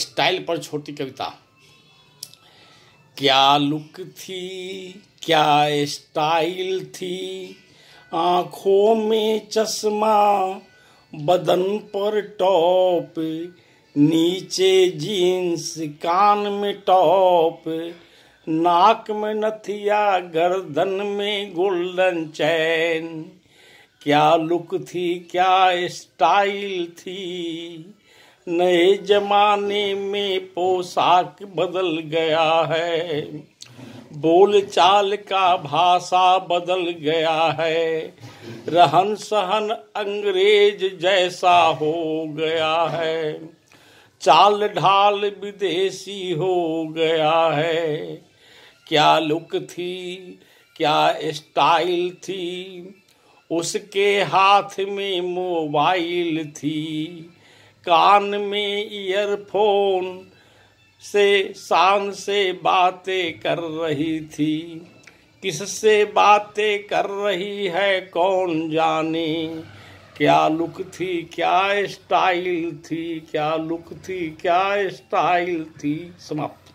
style पर छोटी कविता क्या लुक थी क्या स्टाइल थी आंखों में चश्मा बदन पर टॉप नीचे जीन्स कान में टॉप नाक में नथिया गर्दन में गोल्डन चैन क्या लुक थी क्या स्टाइल थी नए जमाने में पोशाक बदल गया है बोल चाल का भाषा बदल गया है रहन सहन अंग्रेज जैसा हो गया है चाल ढाल विदेशी हो गया है क्या लुक थी क्या स्टाइल थी उसके हाथ में मोबाइल थी कान में ईयरफोन से शान से बातें कर रही थी किससे बातें कर रही है कौन जाने क्या लुक थी क्या स्टाइल थी क्या लुक थी क्या स्टाइल थी समाप्त